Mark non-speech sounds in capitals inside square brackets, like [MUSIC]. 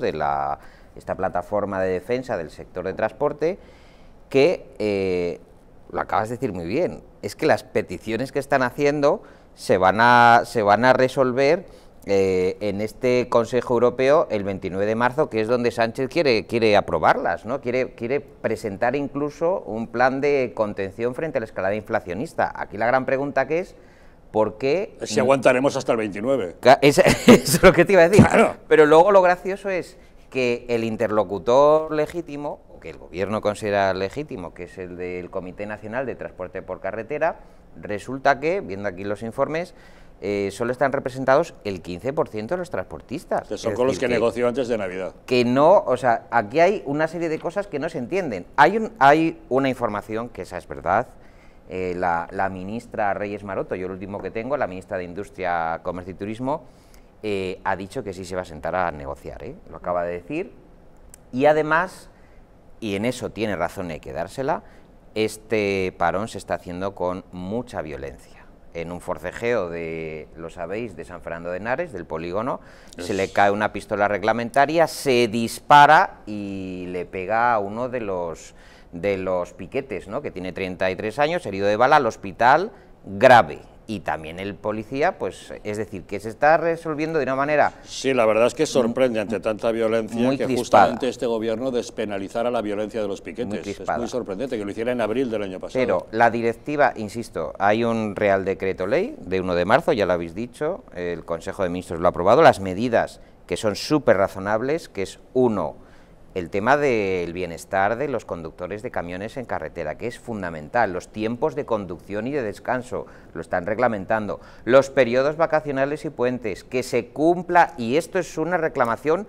de esta plataforma de defensa del sector de transporte, que eh, lo acabas de decir muy bien, es que las peticiones que están haciendo se van a, resolver eh, en este Consejo Europeo el 29 de marzo, que es donde Sánchez quiere, aprobarlas, quiere presentar incluso un plan de contención frente a la escalada inflacionista. Aquí la gran pregunta que es porque... Si aguantaremos hasta el 29. [LAUGHS] Eso es lo que te iba a decir. Pero luego lo gracioso es que el interlocutor legítimo, que el gobierno considera legítimo, que es el del Comité Nacional de Transporte por Carretera, resulta que, viendo aquí los informes, eh, solo están representados el 15% de los transportistas. Que son con los que, que negoció antes de Navidad. Que no, o sea, aquí hay una serie de cosas que no se entienden. Hay, un, hay una información, que esa es verdad, eh, la, ministra Reyes Maroto, yo el último que tengo, la ministra de Industria, Comercio y Turismo, eh, ha dicho que sí se va a sentar a negociar, ¿eh? lo acaba de decir, y además, y en eso tiene razón hay que dársela, este parón se está haciendo con mucha violencia en un forcejeo de, lo sabéis, de San Fernando de Henares, del polígono, se le cae una pistola reglamentaria, se dispara y le pega a uno de los, de los piquetes, ¿no? que tiene 33 años, herido de bala al hospital grave y también el policía, pues es decir, que se está resolviendo de una manera... Sí, la verdad es que sorprende ante tanta violencia que justamente este gobierno despenalizara la violencia de los piquetes. es muy sorprendente que lo hiciera en abril del año pasado. Pero la directiva, insisto, hay un Real Decreto Ley de 1 de marzo, ya lo habéis dicho, el Consejo de Ministros lo ha aprobado, las medidas que son súper razonables, que es uno el tema del bienestar de los conductores de camiones en carretera, que es fundamental. Los tiempos de conducción y de descanso lo están reglamentando. Los periodos vacacionales y puentes, que se cumpla, y esto es una reclamación